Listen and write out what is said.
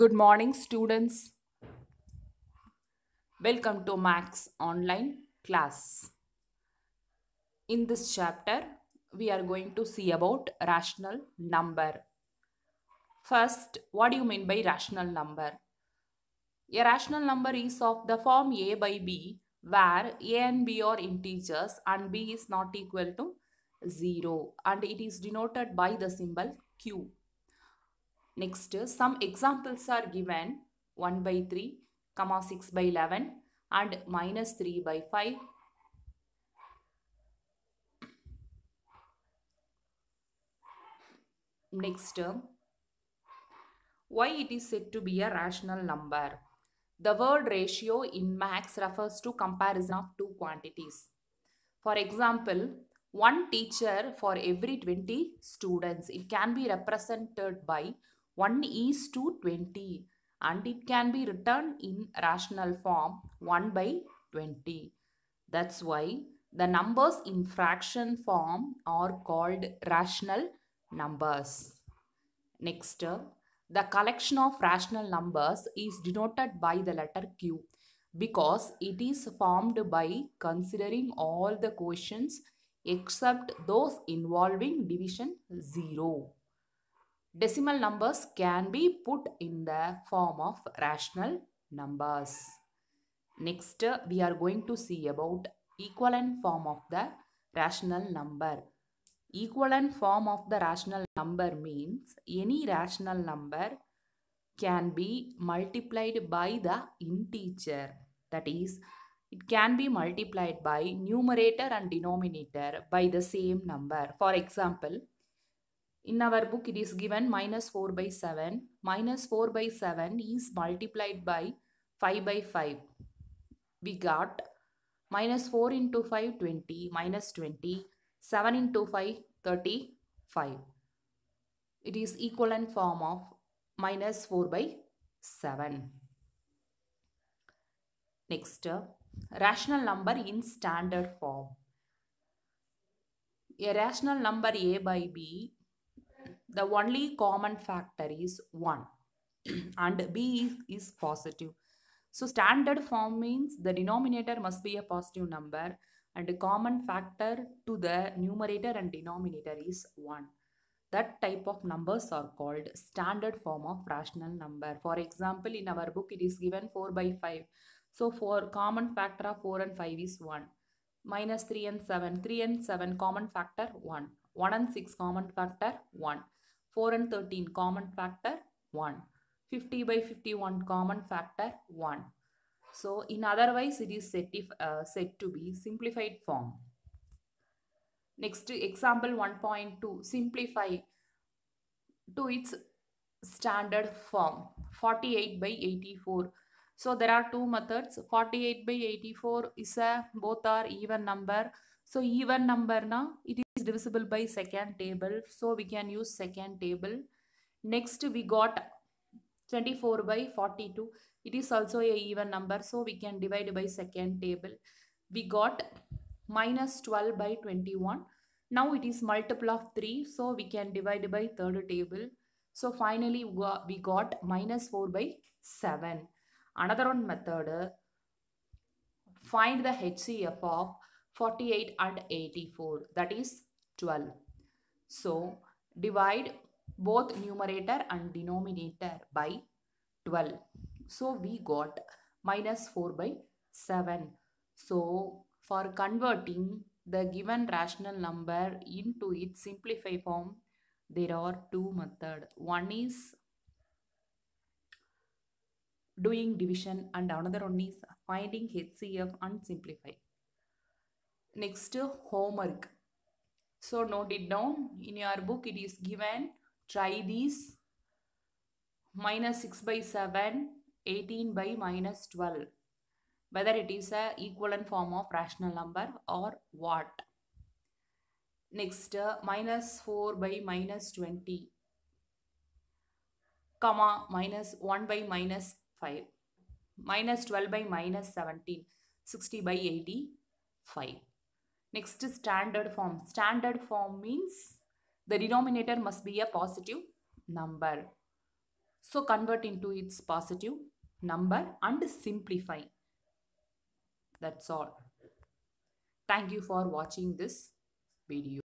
Good morning students. Welcome to Max online class. In this chapter, we are going to see about rational number. First, what do you mean by rational number? A rational number is of the form a by b where a and b are integers and b is not equal to 0 and it is denoted by the symbol q. Next, some examples are given 1 by 3, comma 6 by 11 and minus 3 by 5. Next term, why it is said to be a rational number? The word ratio in max refers to comparison of two quantities. For example, one teacher for every 20 students. It can be represented by 1 is to 20 and it can be written in rational form 1 by 20. That's why the numbers in fraction form are called rational numbers. Next, the collection of rational numbers is denoted by the letter Q because it is formed by considering all the quotients except those involving division 0 decimal numbers can be put in the form of rational numbers. Next, we are going to see about equivalent form of the rational number. Equivalent form of the rational number means any rational number can be multiplied by the integer. That is, it can be multiplied by numerator and denominator by the same number. For example, in our book, it is given minus 4 by 7. Minus 4 by 7 is multiplied by 5 by 5. We got minus 4 into 5, 20, minus 20, 7 into 5, 35. It is equivalent form of minus 4 by 7. Next, rational number in standard form. A rational number a by b the only common factor is 1 and b is, positive. So standard form means the denominator must be a positive number and the common factor to the numerator and denominator is 1. That type of numbers are called standard form of rational number. For example, in our book it is given 4 by 5. So for common factor of 4 and 5 is 1. Minus 3 and 7. 3 and 7 common factor 1. 1 and 6 common factor 1. 4 and 13 common factor 1. 50 by 51 common factor 1. So in otherwise it is said, if, uh, said to be simplified form. Next example 1.2 simplify to its standard form 48 by 84. So there are two methods 48 by 84 is a both are even number so even number na, it is divisible by second table. So we can use second table. Next we got 24 by 42. It is also a even number. So we can divide by second table. We got minus 12 by 21. Now it is multiple of 3. So we can divide by third table. So finally we got minus 4 by 7. Another one method. Find the HCF of 48 and 84 that is 12. So divide both numerator and denominator by 12. So we got minus 4 by 7. So for converting the given rational number into its simplify form, there are two methods. One is doing division and another one is finding HCF and simplify. Next, homework. So note it down in your book. It is given. Try these. Minus 6 by 7, 18 by minus 12. Whether it is a equivalent form of rational number or what. Next, 4 by minus 20. Comma, minus 1 by minus 5. Minus 12 by minus 17. 60 by 85. Next is standard form. Standard form means the denominator must be a positive number. So convert into its positive number and simplify. That's all. Thank you for watching this video.